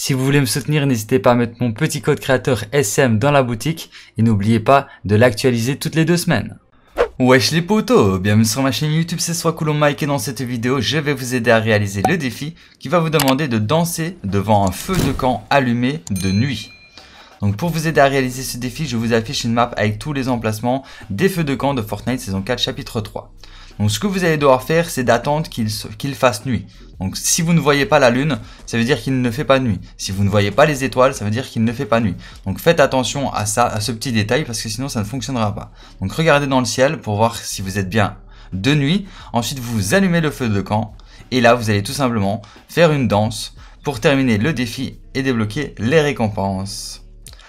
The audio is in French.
Si vous voulez me soutenir, n'hésitez pas à mettre mon petit code créateur SM dans la boutique et n'oubliez pas de l'actualiser toutes les deux semaines. Wesh les potos, bienvenue sur ma chaîne YouTube, c'est soit cool Mike et dans cette vidéo, je vais vous aider à réaliser le défi qui va vous demander de danser devant un feu de camp allumé de nuit. Donc pour vous aider à réaliser ce défi, je vous affiche une map avec tous les emplacements des feux de camp de Fortnite saison 4 chapitre 3. Donc ce que vous allez devoir faire, c'est d'attendre qu'il fasse nuit. Donc si vous ne voyez pas la lune, ça veut dire qu'il ne fait pas nuit. Si vous ne voyez pas les étoiles, ça veut dire qu'il ne fait pas nuit. Donc faites attention à ça, à ce petit détail parce que sinon ça ne fonctionnera pas. Donc regardez dans le ciel pour voir si vous êtes bien de nuit. Ensuite, vous allumez le feu de camp et là, vous allez tout simplement faire une danse pour terminer le défi et débloquer les récompenses.